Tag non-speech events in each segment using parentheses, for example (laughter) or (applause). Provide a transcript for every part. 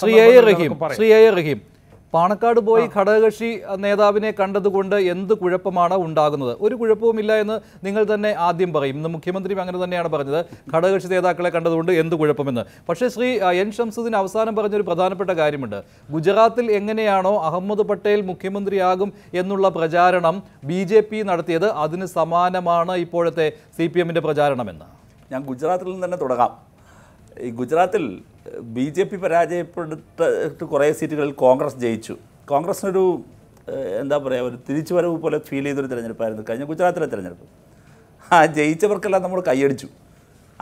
Shri A Rahim Shri A Rahim Panakkad പോയി ഘടകകക്ഷി നേതാവിനെ കണ്ടതുകൊണ്ട് എന്ത് കുഴപ്പമാണ് ഉണ്ടാകുന്നത് ഒരു കുഴപ്പവുമില്ല എന്ന് നിങ്ങൾ തന്നെ ആദ്യം പറയും ഇന്ന് മുഖ്യമന്ത്രിയും അങ്ങനെ തന്നെയാണ് പറഞ്ഞത് ഘടകകക്ഷി നേതാക്കളെ കണ്ടതുകൊണ്ട് എന്ത് കുഴപ്പമെന്ന് പക്ഷേ ശ്രീ എൻ ഷംസുദ്ദീൻ അവസാനം പറഞ്ഞൊരു പ്രധാനപ്പെട്ട കാര്യമുണ്ട് ഗുജറാത്തിൽ എങ്ങനെയാണോ അഹമ്മദ് പട്ടേൽ മുഖ്യമന്ത്രിയാകും എന്നുള്ള പ്രചാരണം ബി ജെ പി നടത്തിയത് അതിന് സമാനമാണ് ഇപ്പോഴത്തെ സി പി എമ്മിൻ്റെ പ്രചാരണമെന്ന് ഞാൻ ഗുജറാത്തിൽ നിന്ന് തന്നെ തുടങ്ങാം ഈ ഗുജറാത്തിൽ ബി ജെ പി പരാജയപ്പെട്ട് കുറേ സീറ്റുകളിൽ കോൺഗ്രസ് ജയിച്ചു കോൺഗ്രസിനൊരു എന്താ പറയുക ഒരു തിരിച്ചുവരവ് പോലെ ഫീൽ ചെയ്തൊരു തിരഞ്ഞെടുപ്പായിരുന്നു കഴിഞ്ഞ ഗുജറാത്തിലെ തിരഞ്ഞെടുപ്പ് ആ ജയിച്ചവർക്കെല്ലാം നമ്മൾ കൈയടിച്ചു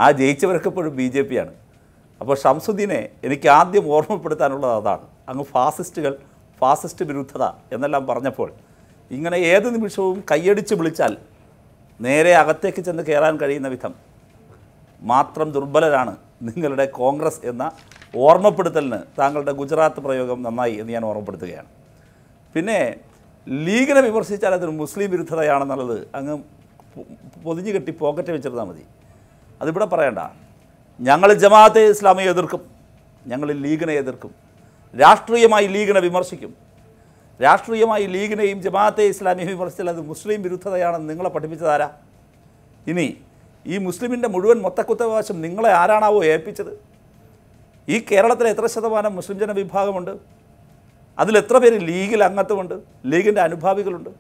ആ ജയിച്ചവരൊക്കെ ഇപ്പോഴും ബി ജെ ആണ് അപ്പോൾ ഷംസുദ്ദീനെ എനിക്ക് ആദ്യം ഓർമ്മപ്പെടുത്താനുള്ളത് അതാണ് അങ്ങ് ഫാസിസ്റ്റുകൾ ഫാസിസ്റ്റ് വിരുദ്ധത എന്നെല്ലാം പറഞ്ഞപ്പോൾ ഇങ്ങനെ ഏത് നിമിഷവും കൈയടിച്ച് വിളിച്ചാൽ നേരെ അകത്തേക്ക് ചെന്ന് കയറാൻ കഴിയുന്ന വിധം മാത്രം ദുർബലരാണ് നിങ്ങളുടെ കോൺഗ്രസ് എന്ന ഓർമ്മപ്പെടുത്തലിന് താങ്കളുടെ ഗുജറാത്ത് പ്രയോഗം നന്നായി എന്ന് ഞാൻ ഓർമ്മപ്പെടുത്തുകയാണ് പിന്നെ ലീഗിനെ വിമർശിച്ചാൽ അതൊരു മുസ്ലിം വിരുദ്ധതയാണെന്നുള്ളത് അങ്ങ് പൊതിഞ്ഞു കെട്ടി പോക്കറ്റ് വെച്ചിരുന്നാൽ മതി അതിവിടെ പറയണ്ട ഞങ്ങൾ ജമാഅത്തെ ഇസ്ലാമിയെ എതിർക്കും ഞങ്ങൾ ലീഗിനെ എതിർക്കും രാഷ്ട്രീയമായി ലീഗിനെ വിമർശിക്കും രാഷ്ട്രീയമായി ലീഗിനെയും ജമാഅത്തെ ഇസ്ലാമിയെയും വിമർശിച്ചാൽ അത് മുസ്ലിം വിരുദ്ധതയാണെന്ന് നിങ്ങളെ പഠിപ്പിച്ചതാരാ ഇനി ഈ മുസ്ലിമിൻ്റെ മുഴുവൻ മൊത്തക്കുത്തവകാശം നിങ്ങളെ ആരാണാവോ ഏൽപ്പിച്ചത് ഈ കേരളത്തിൽ എത്ര ശതമാനം മുസ്ലിം ജനവിഭാഗമുണ്ട് അതിലെത്ര പേര് ലീഗിൽ അംഗത്വമുണ്ട് ലീഗിൻ്റെ അനുഭാവികളുണ്ട്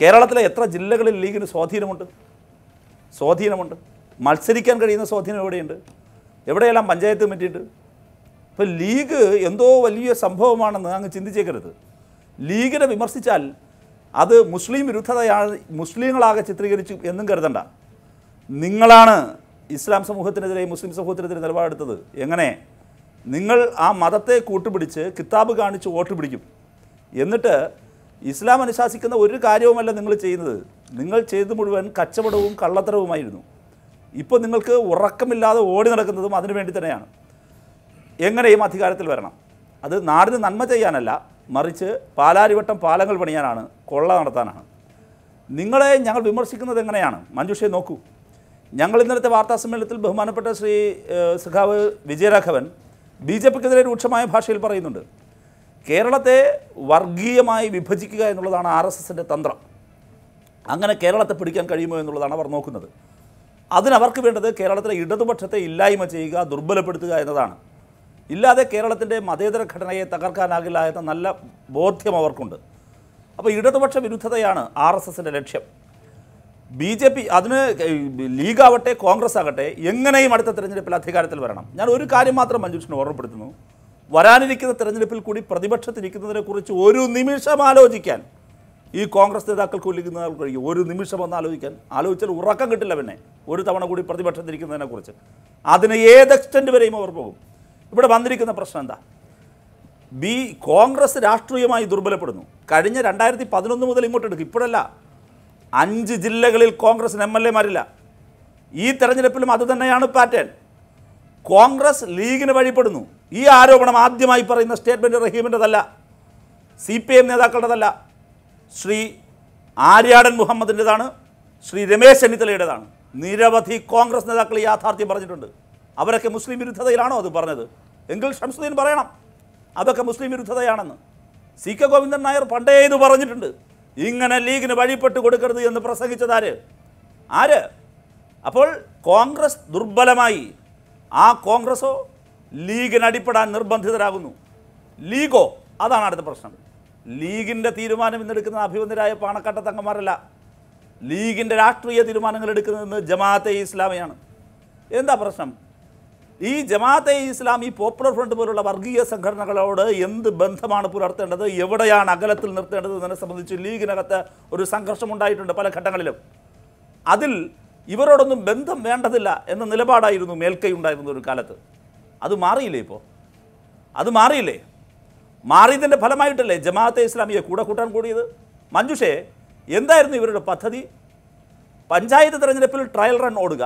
കേരളത്തിലെ എത്ര ജില്ലകളിൽ ലീഗിന് സ്വാധീനമുണ്ട് സ്വാധീനമുണ്ട് മത്സരിക്കാൻ കഴിയുന്ന സ്വാധീനം എവിടെയുണ്ട് എവിടെയെല്ലാം പഞ്ചായത്ത് കമ്മിറ്റിയുണ്ട് ഇപ്പോൾ ലീഗ് എന്തോ വലിയ സംഭവമാണെന്ന് അങ്ങ് ചിന്തിച്ചേക്കരുത് ലീഗിനെ വിമർശിച്ചാൽ അത് മുസ്ലിം വിരുദ്ധതയാണ് മുസ്ലിങ്ങളാകെ ചിത്രീകരിച്ചു എന്നും കരുതണ്ട നിങ്ങളാണ് ഇസ്ലാം സമൂഹത്തിനെതിരെ മുസ്ലിം സമൂഹത്തിനെതിരെ നിലപാടെടുത്തത് എങ്ങനെ നിങ്ങൾ ആ മതത്തെ കൂട്ടുപിടിച്ച് കിതാബ് കാണിച്ച് വോട്ട് പിടിക്കും എന്നിട്ട് ഇസ്ലാം അനുശാസിക്കുന്ന ഒരു കാര്യവുമല്ല നിങ്ങൾ ചെയ്യുന്നത് നിങ്ങൾ ചെയ്ത് മുഴുവൻ കച്ചവടവും കള്ളത്തരവുമായിരുന്നു ഇപ്പോൾ നിങ്ങൾക്ക് ഉറക്കമില്ലാതെ ഓടി നടക്കുന്നതും അതിനു വേണ്ടി തന്നെയാണ് എങ്ങനെയും അധികാരത്തിൽ വരണം അത് നാടിന് നന്മ ചെയ്യാനല്ല മറിച്ച് പാലാരിവട്ടം പാലങ്ങൾ പണിയാനാണ് കൊള്ള നടത്താനാണ് നിങ്ങളെ ഞങ്ങൾ വിമർശിക്കുന്നത് എങ്ങനെയാണ് മഞ്ജുഷയെ നോക്കൂ ഞങ്ങൾ ഇന്നലത്തെ വാർത്താ സമ്മേളനത്തിൽ ബഹുമാനപ്പെട്ട ശ്രീ സഖാവ് വിജയരാഘവൻ ബി ജെ പിക്കെതിരെ രൂക്ഷമായ ഭാഷയിൽ പറയുന്നുണ്ട് കേരളത്തെ വർഗീയമായി വിഭജിക്കുക എന്നുള്ളതാണ് ആർ എസ് എസിൻ്റെ തന്ത്രം അങ്ങനെ കേരളത്തെ പിടിക്കാൻ കഴിയുമോ എന്നുള്ളതാണ് അവർ നോക്കുന്നത് അതിനവർക്ക് വേണ്ടത് കേരളത്തിലെ ഇടതുപക്ഷത്തെ ഇല്ലായ്മ ചെയ്യുക ദുർബലപ്പെടുത്തുക എന്നതാണ് ഇല്ലാതെ കേരളത്തിൻ്റെ മതേതര ഘടനയെ തകർക്കാനാകില്ല എന്ന നല്ല ബോധ്യം അവർക്കുണ്ട് അപ്പോൾ ഇടതുപക്ഷ വിരുദ്ധതയാണ് ആർ എസ് എസിൻ്റെ ലക്ഷ്യം ബി ജെ പി അതിന് ലീഗാവട്ടെ കോൺഗ്രസ് ആകട്ടെ എങ്ങനെയും അടുത്ത തെരഞ്ഞെടുപ്പിൽ അധികാരത്തിൽ വരണം ഞാൻ ഒരു കാര്യം മാത്രം മഞ്ജുഷിന് ഓർമ്മപ്പെടുത്തുന്നു വരാനിരിക്കുന്ന തെരഞ്ഞെടുപ്പിൽ കൂടി പ്രതിപക്ഷത്തിരിക്കുന്നതിനെക്കുറിച്ച് ഒരു നിമിഷം ആലോചിക്കാൻ ഈ കോൺഗ്രസ് നേതാക്കൾക്ക് ഒല്ലിക്കുന്നതാൾ കഴിയും ഒരു നിമിഷം ഒന്ന് ആലോചിക്കാൻ ആലോചിച്ചാൽ ഉറക്കം കിട്ടില്ല പിന്നെ ഒരു തവണ കൂടി പ്രതിപക്ഷത്തിരിക്കുന്നതിനെക്കുറിച്ച് അതിന് ഏത് എക്സ്റ്റൻറ്റ് വരെയും അവർ പോകും ഇവിടെ വന്നിരിക്കുന്ന പ്രശ്നം എന്താ ബി കോൺഗ്രസ് രാഷ്ട്രീയമായി ദുർബലപ്പെടുന്നു കഴിഞ്ഞ രണ്ടായിരത്തി പതിനൊന്ന് മുതൽ ഇങ്ങോട്ടെടുക്കും ഇപ്പോഴല്ല അഞ്ച് ജില്ലകളിൽ കോൺഗ്രസിന് എം എൽ എമാരില്ല ഈ തെരഞ്ഞെടുപ്പിലും അതുതന്നെയാണ് പാറ്റേൺ കോൺഗ്രസ് ലീഗിന് വഴിപ്പെടുന്നു ഈ ആരോപണം ആദ്യമായി പറയുന്ന സ്റ്റേറ്റ്മെൻറ്റ് റഹീമിൻ്റെതല്ല സി പി എം നേതാക്കളുടെതല്ല ശ്രീ ആര്യാടൻ മുഹമ്മദിൻ്റെതാണ് ശ്രീ രമേശ് ചെന്നിത്തലയുടേതാണ് നിരവധി കോൺഗ്രസ് നേതാക്കൾ യാഥാർത്ഥ്യം പറഞ്ഞിട്ടുണ്ട് അവരൊക്കെ മുസ്ലിം വിരുദ്ധതയിലാണോ അത് പറഞ്ഞത് എങ്കിൽ ഷംസുദ്ദീൻ പറയണം അതൊക്കെ മുസ്ലിം വിരുദ്ധതയാണെന്ന് സി കെ ഗോവിന്ദൻ നായർ പണ്ടേ ഇത് പറഞ്ഞിട്ടുണ്ട് ഇങ്ങനെ ലീഗിന് വഴിപ്പെട്ട് കൊടുക്കരുത് എന്ന് പ്രസംഗിച്ചത് ആര് അപ്പോൾ കോൺഗ്രസ് ദുർബലമായി ആ കോൺഗ്രസോ ലീഗിന് അടിപ്പെടാൻ നിർബന്ധിതരാകുന്നു ലീഗോ അതാണ് അടുത്ത പ്രശ്നം ലീഗിൻ്റെ തീരുമാനം ഇന്നെടുക്കുന്ന അഭിമന്ധരായ പാണക്കാട്ട തങ്ങന്മാരല്ല ലീഗിൻ്റെ രാഷ്ട്രീയ തീരുമാനങ്ങൾ എടുക്കുന്നത് ജമാഅത്തെ ഇസ്ലാമിയാണ് എന്താ പ്രശ്നം ഈ ജമാഅത്തെ ഇസ്ലാമി പോപ്പുലർ ഫ്രണ്ട് പോലുള്ള വർഗീയ സംഘടനകളോട് എന്ത് ബന്ധമാണ് പുലർത്തേണ്ടത് എവിടെയാണ് അകലത്തിൽ നിർത്തേണ്ടത് എന്നതിനെ സംബന്ധിച്ച് ലീഗിനകത്ത് ഒരു സംഘർഷം ഉണ്ടായിട്ടുണ്ട് പല ഘട്ടങ്ങളിലും അതിൽ ഇവരോടൊന്നും ബന്ധം വേണ്ടതില്ല എന്ന നിലപാടായിരുന്നു മേൽക്കൈ ഉണ്ടായിരുന്ന ഒരു കാലത്ത് അത് മാറിയില്ലേ ഇപ്പോൾ അത് മാറിയില്ലേ മാറിയതിൻ്റെ ഫലമായിട്ടല്ലേ ജമാഅത്തെ ഇസ്ലാമിയെ കൂടെ കൂട്ടാൻ കൂടിയത് മഞ്ജുഷേ എന്തായിരുന്നു ഇവരുടെ പദ്ധതി പഞ്ചായത്ത് തെരഞ്ഞെടുപ്പിൽ ട്രയൽ റൺ ഓടുക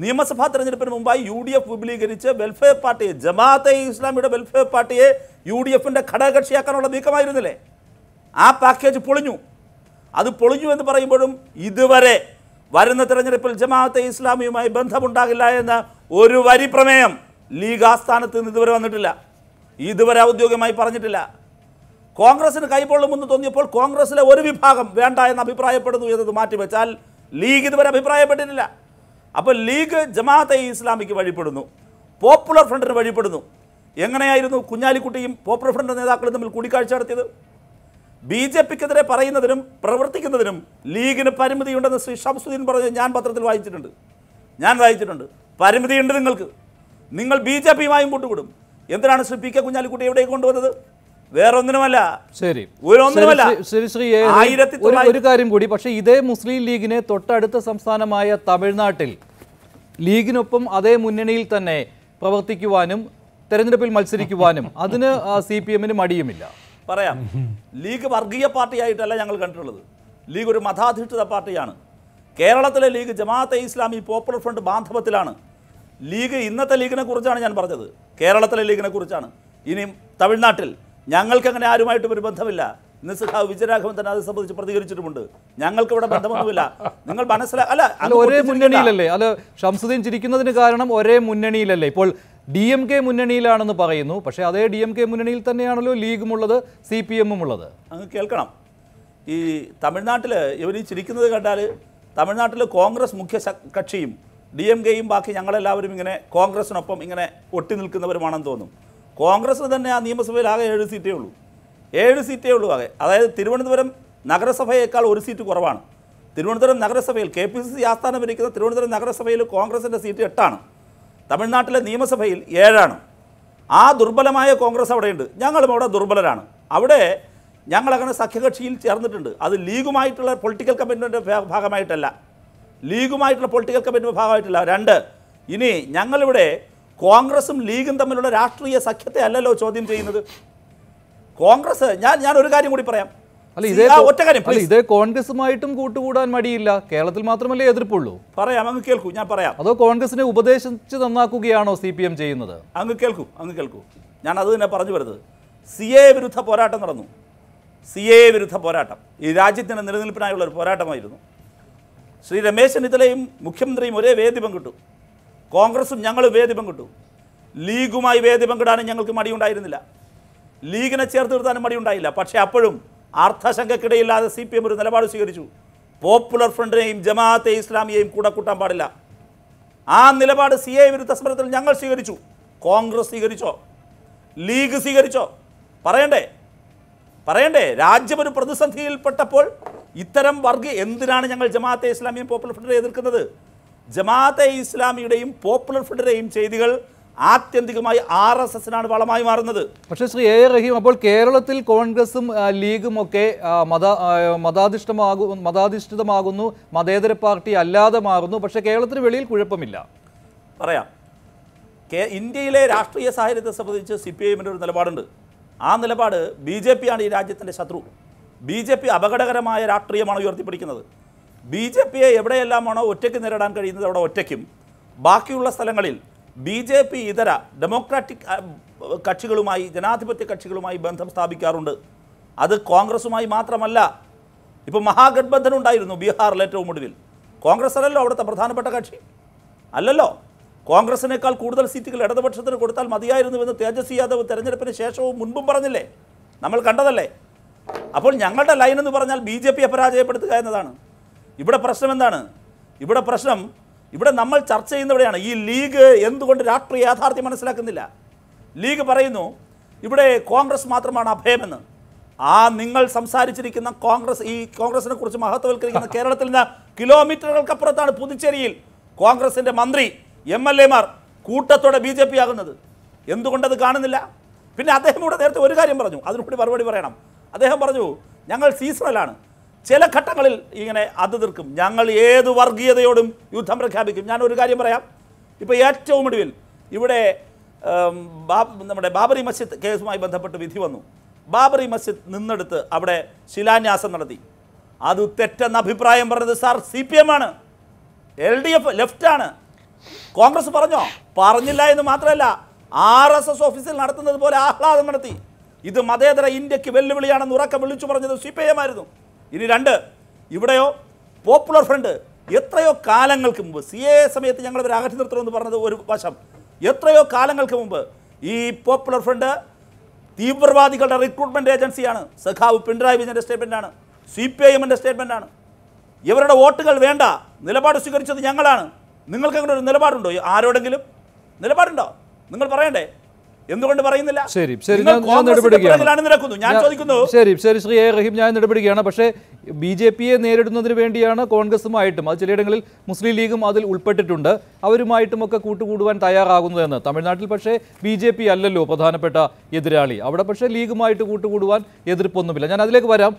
നിയമസഭാ തെരഞ്ഞെടുപ്പിന് മുമ്പായി യു ഡി എഫ് വിപുലീകരിച്ച് വെൽഫെയർ പാർട്ടിയെ ജമാഅത്തെ ഇസ്ലാമിയുടെ വെൽഫെയർ പാർട്ടിയെ യു ഡി എഫിൻ്റെ ഘടകകക്ഷിയാക്കാനുള്ള നീക്കമായിരുന്നില്ലേ ആ പാക്കേജ് പൊളിഞ്ഞു അത് പൊളിഞ്ഞു എന്ന് പറയുമ്പോഴും ഇതുവരെ വരുന്ന തെരഞ്ഞെടുപ്പിൽ ജമാഅത്തെ ഇസ്ലാമിയുമായി ബന്ധമുണ്ടാകില്ല എന്ന ഒരു വരി പ്രമേയം ലീഗ് ആസ്ഥാനത്ത് നിന്ന് ഇതുവരെ വന്നിട്ടില്ല ഇതുവരെ ഔദ്യോഗികമായി പറഞ്ഞിട്ടില്ല കോൺഗ്രസിന് കൈപൊള്ളുമെന്ന് തോന്നിയപ്പോൾ കോൺഗ്രസിലെ ഒരു വിഭാഗം വേണ്ട എന്ന് അഭിപ്രായപ്പെടുന്നു എന്നത് മാറ്റിവെച്ചാൽ ലീഗ് ഇതുവരെ അഭിപ്രായപ്പെട്ടിട്ടില്ല അപ്പോൾ ലീഗ് ജമാഅത്തെ ഇസ്ലാമിക്ക് വഴിപ്പെടുന്നു പോപ്പുലർ ഫ്രണ്ടിന് വഴിപ്പെടുന്നു എങ്ങനെയായിരുന്നു കുഞ്ഞാലിക്കുട്ടിയും പോപ്പുലർ ഫ്രണ്ട് നേതാക്കളും തമ്മിൽ കൂടിക്കാഴ്ച നടത്തിയത് ബി ജെ പിക്കെതിരെ പറയുന്നതിനും പ്രവർത്തിക്കുന്നതിനും ലീഗിന് പരിമിതിയുണ്ടെന്ന് ശ്രീ ഷംസുദ്ദീൻ പറഞ്ഞ് ഞാൻ പത്രത്തിൽ വായിച്ചിട്ടുണ്ട് ഞാൻ വായിച്ചിട്ടുണ്ട് പരിമിതിയുണ്ട് നിങ്ങൾക്ക് നിങ്ങൾ ബി ജെ പിയുമായും കൂട്ടുകൂടും എന്തിനാണ് ശ്രീ പി കെ കുഞ്ഞാലിക്കുട്ടി എവിടെ കൊണ്ടുവന്നത് വേറൊന്നിനുമല്ല ശരി ഒന്നിനുമല്ല ശരി ശ്രീ ആയിരത്തി ഒരു കാര്യം കൂടി പക്ഷേ ഇതേ മുസ്ലിം ലീഗിനെ തൊട്ടടുത്ത സംസ്ഥാനമായ തമിഴ്നാട്ടിൽ ലീഗിനൊപ്പം അതേ മുന്നണിയിൽ തന്നെ പ്രവർത്തിക്കുവാനും തെരഞ്ഞെടുപ്പിൽ മത്സരിക്കുവാനും അതിന് സി പി എമ്മിന് മടിയുമില്ല പറയാം ലീഗ് വർഗീയ പാർട്ടിയായിട്ടല്ല ഞങ്ങൾ കണ്ടിട്ടുള്ളത് ലീഗ് ഒരു മതാധിഷ്ഠിത പാർട്ടിയാണ് കേരളത്തിലെ League Jamaat-e Islami popular front ബാന്ധവത്തിലാണ് ലീഗ് ഇന്നത്തെ ലീഗിനെ കുറിച്ചാണ് ഞാൻ പറഞ്ഞത് കേരളത്തിലെ ലീഗിനെ കുറിച്ചാണ് ഇനിയും തമിഴ്നാട്ടിൽ അങ്ങനെ ആരുമായിട്ടും ഒരു ബന്ധമില്ല ഇന്ന് സഖാവ് വിജയരാഘവൻ തന്നെ അത് സംബന്ധിച്ച് പ്രതികരിച്ചിട്ടുമുണ്ട് ഞങ്ങൾക്ക് ഇവിടെ ബന്ധമൊന്നുമില്ല നിങ്ങൾ മനസ്സിലാ അല്ല ഒരേ മുന്നണിയിലല്ലേ അല്ല ഷംസുദ്ദീൻ ചിരിക്കുന്നതിന് കാരണം ഒരേ മുന്നണിയിലല്ലേ ഇപ്പോൾ ഡി എം കെ മുന്നണിയിലാണെന്ന് പറയുന്നു പക്ഷേ അതേ ഡി എം കെ മുന്നണിയിൽ തന്നെയാണല്ലോ ലീഗും ഉള്ളത് സി പി എമ്മും ഉള്ളത് അങ്ങ് കേൾക്കണം ഈ തമിഴ്നാട്ടിൽ ഇവർ ഈ ചിരിക്കുന്നത് കണ്ടാൽ തമിഴ്നാട്ടിൽ കോൺഗ്രസ് മുഖ്യ കക്ഷിയും ഡി എം കെയും ബാക്കി ഞങ്ങളെല്ലാവരും ഇങ്ങനെ കോൺഗ്രസിനൊപ്പം ഇങ്ങനെ ഒട്ടി നിൽക്കുന്നവരുമാണെന്ന് തോന്നും കോൺഗ്രസ് തന്നെ ആ നിയമസഭയിൽ ആകെ ഏഴ് സീറ്റേ ഉള്ളൂ ഏഴ് സീറ്റേ ഉള്ളൂ ആകെ അതായത് തിരുവനന്തപുരം നഗരസഭയേക്കാൾ ഒരു സീറ്റ് കുറവാണ് തിരുവനന്തപുരം നഗരസഭയിൽ കെ പി സി സി ആസ്ഥാനം ഭരിക്കുന്ന തിരുവനന്തപുരം നഗരസഭയിൽ കോൺഗ്രസിൻ്റെ സീറ്റ് എട്ടാണ് തമിഴ്നാട്ടിലെ നിയമസഭയിൽ ഏഴാണ് ആ ദുർബലമായ കോൺഗ്രസ് അവിടെയുണ്ട് ഞങ്ങളും അവിടെ ദുർബലരാണ് അവിടെ ഞങ്ങളങ്ങനെ സഖ്യകക്ഷിയിൽ ചേർന്നിട്ടുണ്ട് അത് ലീഗുമായിട്ടുള്ള പൊളിറ്റിക്കൽ കമ്മിറ്റ്മെൻ്റ് ഭാഗമായിട്ടല്ല ലീഗുമായിട്ടുള്ള പൊളിറ്റിക്കൽ കമ്മിറ്റ്മെൻ്റ് ഭാഗമായിട്ടല്ല രണ്ട് ഇനി ഞങ്ങളിവിടെ കോൺഗ്രസും ലീഗും തമ്മിലുള്ള രാഷ്ട്രീയ സഖ്യത്തെ അല്ലല്ലോ ചോദ്യം ചെയ്യുന്നത് കോൺഗ്രസ് ഞാൻ ഞാൻ ഒരു കാര്യം കൂടി പറയാം അല്ല ഇതേ ഒറ്റ കാര്യം ഇതേ കോൺഗ്രസുമായിട്ടും കൂട്ടുകൂടാൻ മടിയില്ല കേരളത്തിൽ മാത്രമല്ലേ എതിർപ്പുള്ളൂ പറയാം അങ്ങ് കേൾക്കൂ ഞാൻ പറയാം അതോ കോൺഗ്രസിനെ ഉപദേശിച്ച് നന്നാക്കുകയാണോ സി പി എം ചെയ്യുന്നത് അങ്ങ് കേൾക്കൂ അങ്ങ് കേൾക്കൂ ഞാൻ അത് തന്നെ പറഞ്ഞു വരുന്നത് സി എ വിരുദ്ധ പോരാട്ടം നടന്നു സി എ വിരുദ്ധ പോരാട്ടം ഈ രാജ്യത്തിൻ്റെ നിലനിൽപ്പിനായുള്ള ഒരു പോരാട്ടമായിരുന്നു ശ്രീ രമേശ് ചെന്നിത്തലയും മുഖ്യമന്ത്രിയും ഒരേ വേദി പങ്കിട്ടു കോൺഗ്രസും ഞങ്ങൾ വേദി പങ്കിട്ടു ലീഗുമായി വേദി പങ്കിടാനും ഞങ്ങൾക്ക് മടിയുണ്ടായിരുന്നില്ല ലീഗിനെ ചേർത്ത് നിർത്താനും മടിയുണ്ടായില്ല പക്ഷേ അപ്പോഴും അർത്ഥശങ്കക്കിടയില്ലാതെ സി പി എം ഒരു നിലപാട് സ്വീകരിച്ചു പോപ്പുലർ ഫ്രണ്ടിനെയും ജമാഅത്തെ ഇസ്ലാമിയെയും കൂടെ കൂട്ടാൻ പാടില്ല ആ നിലപാട് സി എ വിരുദ്ധ സമരത്തിൽ ഞങ്ങൾ സ്വീകരിച്ചു കോൺഗ്രസ് സ്വീകരിച്ചോ ലീഗ് സ്വീകരിച്ചോ പറയണ്ടേ പറയണ്ടേ രാജ്യം ഒരു പ്രതിസന്ധിയിൽപ്പെട്ടപ്പോൾ ഇത്തരം വർഗ്ഗ എന്തിനാണ് ഞങ്ങൾ ജമാഅത്തെ ഇസ്ലാമിയും പോപ്പുലർ ഫ്രണ്ടിനെ എതിർക്കുന്നത് ജമാഅത്തെ ഇസ്ലാമിയുടെയും പോപ്പുലർ ഫ്രണ്ടിൻ്റെയും ചെയ്തികൾ ആത്യന്തികമായി ആർ എസ് എസിനാണ് വളമായി മാറുന്നത് പക്ഷേ ശ്രീ എ റഹീം അപ്പോൾ കേരളത്തിൽ കോൺഗ്രസും ലീഗും ഒക്കെ മത മതാധിഷ്ഠമാകു മതാധിഷ്ഠിതമാകുന്നു മതേതര പാർട്ടി അല്ലാതെ മാറുന്നു പക്ഷേ കേരളത്തിന് വെളിയിൽ കുഴപ്പമില്ല പറയാം ഇന്ത്യയിലെ രാഷ്ട്രീയ സാഹചര്യത്തെ സംബന്ധിച്ച് സി പി ഐഎമ്മിൻ്റെ ഒരു നിലപാടുണ്ട് ആ നിലപാട് ബി ജെ പിയാണ് ഈ രാജ്യത്തിൻ്റെ ശത്രു ബി ജെ പി അപകടകരമായ രാഷ്ട്രീയമാണ് ഉയർത്തിപ്പിടിക്കുന്നത് ബി ജെ പിയെ എവിടെയെല്ലാമാണോ ഒറ്റയ്ക്ക് നേരിടാൻ കഴിയുന്നത് അവിടെ ഒറ്റയ്ക്കും ബാക്കിയുള്ള സ്ഥലങ്ങളിൽ ബി ജെ പി ഇതര ഡെമോക്രാറ്റിക് കക്ഷികളുമായി ജനാധിപത്യ കക്ഷികളുമായി ബന്ധം സ്ഥാപിക്കാറുണ്ട് അത് കോൺഗ്രസുമായി മാത്രമല്ല ഇപ്പോൾ മഹാഗഡ്ബന്ധൻ ഉണ്ടായിരുന്നു ബീഹാറിൽ ഏറ്റവും ഒടുവിൽ കോൺഗ്രസ് അല്ലല്ലോ അവിടുത്തെ പ്രധാനപ്പെട്ട കക്ഷി അല്ലല്ലോ കോൺഗ്രസിനേക്കാൾ കൂടുതൽ സീറ്റുകൾ ഇടതുപക്ഷത്തിന് കൊടുത്താൽ മതിയായിരുന്നുവെന്ന് തേജസ്വി യാദവ് തെരഞ്ഞെടുപ്പിന് ശേഷവും മുൻപും പറഞ്ഞില്ലേ നമ്മൾ കണ്ടതല്ലേ അപ്പോൾ ഞങ്ങളുടെ ലൈൻ എന്ന് പറഞ്ഞാൽ ബി ജെ പിയെ പരാജയപ്പെടുത്തുക എന്നതാണ് ഇവിടെ പ്രശ്നം എന്താണ് ഇവിടെ പ്രശ്നം ഇവിടെ നമ്മൾ ചർച്ച ചെയ്യുന്നവിടെയാണ് ഈ ലീഗ് എന്തുകൊണ്ട് രാഷ്ട്രീയ യാഥാർത്ഥ്യം മനസ്സിലാക്കുന്നില്ല ലീഗ് പറയുന്നു ഇവിടെ കോൺഗ്രസ് മാത്രമാണ് അഭയമെന്ന് ആ നിങ്ങൾ സംസാരിച്ചിരിക്കുന്ന കോൺഗ്രസ് ഈ കോൺഗ്രസിനെ കുറിച്ച് മഹത്വവൽക്കരിക്കുന്ന (laughs) കേരളത്തിൽ നിന്ന് കിലോമീറ്ററുകൾക്കപ്പുറത്താണ് പുതുച്ചേരിയിൽ കോൺഗ്രസിൻ്റെ മന്ത്രി എം എൽ എമാർ കൂട്ടത്തോടെ ബി ജെ പി ആകുന്നത് എന്തുകൊണ്ടത് കാണുന്നില്ല പിന്നെ അദ്ദേഹം ഇവിടെ നേരത്തെ ഒരു കാര്യം പറഞ്ഞു അതിനുകൂടി മറുപടി പറയണം അദ്ദേഹം പറഞ്ഞു ഞങ്ങൾ സീസണലാണ് ചില ഘട്ടങ്ങളിൽ ഇങ്ങനെ അത് തീർക്കും ഞങ്ങൾ ഏത് വർഗീയതയോടും യുദ്ധം പ്രഖ്യാപിക്കും ഞാൻ ഒരു കാര്യം പറയാം ഇപ്പോൾ ഏറ്റവും ഒടുവിൽ ഇവിടെ നമ്മുടെ ബാബറി മസ്ജിദ് കേസുമായി ബന്ധപ്പെട്ട് വിധി വന്നു ബാബറി മസ്ജിദ് നിന്നെടുത്ത് അവിടെ ശിലാന്യാസം നടത്തി അത് തെറ്റെന്ന അഭിപ്രായം പറഞ്ഞത് സാർ സി പി എം ആണ് എൽ ഡി എഫ് ലെഫ്റ്റാണ് കോൺഗ്രസ് പറഞ്ഞോ പറഞ്ഞില്ല എന്ന് മാത്രമല്ല ആർ എസ് എസ് ഓഫീസിൽ നടത്തുന്നത് പോലെ ആഹ്ലാദം നടത്തി ഇത് മതേതര ഇന്ത്യക്ക് വെല്ലുവിളിയാണെന്ന് ഉറക്കം വിളിച്ചു പറഞ്ഞത് സി പി എം ആയിരുന്നു ഇനി രണ്ട് ഇവിടെയോ പോപ്പുലർ ഫ്രണ്ട് എത്രയോ കാലങ്ങൾക്ക് മുമ്പ് സി എ സമയത്ത് ഞങ്ങൾ ഒരു അകറ്റി നിർത്തണമെന്ന് പറഞ്ഞത് ഒരു വശം എത്രയോ കാലങ്ങൾക്ക് മുമ്പ് ഈ പോപ്പുലർ ഫ്രണ്ട് തീവ്രവാദികളുടെ റിക്രൂട്ട്മെൻറ്റ് ഏജൻസിയാണ് സഖാവ് പിണറായി വിജയൻ്റെ സ്റ്റേറ്റ്മെൻ്റാണ് സി പി ഐ എമ്മിൻ്റെ സ്റ്റേറ്റ്മെൻറ്റാണ് ഇവരുടെ വോട്ടുകൾ വേണ്ട നിലപാട് സ്വീകരിച്ചത് ഞങ്ങളാണ് നിങ്ങൾക്ക് അങ്ങനെ ഒരു നിലപാടുണ്ടോ ആരോടെങ്കിലും നിലപാടുണ്ടോ നിങ്ങൾ പറയണ്ടേ എന്തുകൊണ്ട് പറയുന്നില്ല ശരി ശരി ഞാൻ നിരക്കുന്നു ഞാൻ ചോദിക്കുന്നു ശരി ശരി ശ്രീ എ റഹീം ഞാൻ ഇടപെടുകയാണ് പക്ഷേ ബി ജെ പിയെ നേരിടുന്നതിന് വേണ്ടിയാണ് കോൺഗ്രസുമായിട്ടും അത് ചിലയിടങ്ങളിൽ മുസ്ലിം ലീഗും അതിൽ ഉൾപ്പെട്ടിട്ടുണ്ട് അവരുമായിട്ടുമൊക്കെ കൂട്ടുകൂടുവാൻ തയ്യാറാകുന്നതെന്ന് തമിഴ്നാട്ടിൽ പക്ഷേ ബി ജെ പി അല്ലല്ലോ പ്രധാനപ്പെട്ട എതിരാളി അവിടെ പക്ഷേ ലീഗുമായിട്ട് കൂട്ടുകൂടുവാൻ എതിർപ്പൊന്നുമില്ല ഞാൻ അതിലേക്ക് വരാം